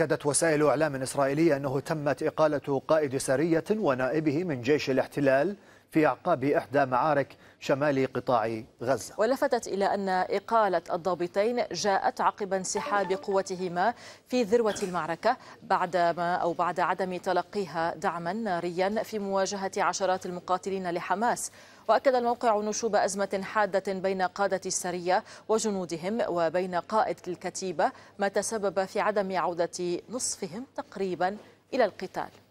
أكدت وسائل إعلام إسرائيلية أنه تمت إقالة قائد سرية ونائبه من جيش الاحتلال في أعقاب إحدى معارك شمال قطاع غزة ولفتت إلى أن إقالة الضابطين جاءت عقب انسحاب قوتهما في ذروة المعركة بعدما أو بعد عدم تلقيها دعما ناريا في مواجهة عشرات المقاتلين لحماس وأكد الموقع نشوب أزمة حادة بين قادة السرية وجنودهم وبين قائد الكتيبة ما تسبب في عدم عودة نصفهم تقريبا إلى القتال